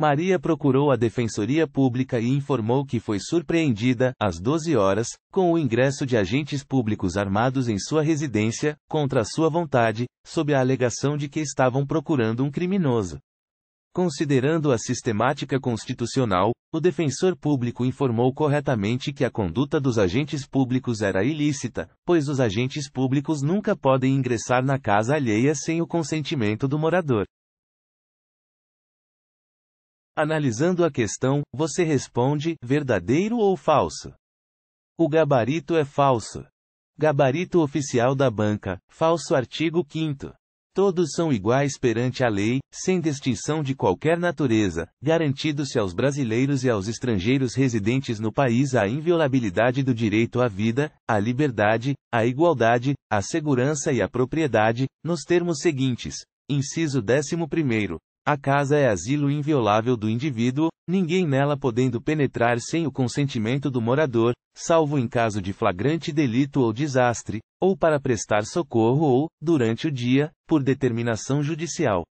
Maria procurou a Defensoria Pública e informou que foi surpreendida, às 12 horas, com o ingresso de agentes públicos armados em sua residência, contra sua vontade, sob a alegação de que estavam procurando um criminoso. Considerando a sistemática constitucional, o defensor público informou corretamente que a conduta dos agentes públicos era ilícita, pois os agentes públicos nunca podem ingressar na casa alheia sem o consentimento do morador. Analisando a questão, você responde: verdadeiro ou falso? O gabarito é falso. Gabarito oficial da banca, falso artigo 5. Todos são iguais perante a lei, sem distinção de qualquer natureza, garantindo se aos brasileiros e aos estrangeiros residentes no país a inviolabilidade do direito à vida, à liberdade, à igualdade, à segurança e à propriedade, nos termos seguintes: Inciso 11. A casa é asilo inviolável do indivíduo, ninguém nela podendo penetrar sem o consentimento do morador, salvo em caso de flagrante delito ou desastre, ou para prestar socorro ou, durante o dia, por determinação judicial.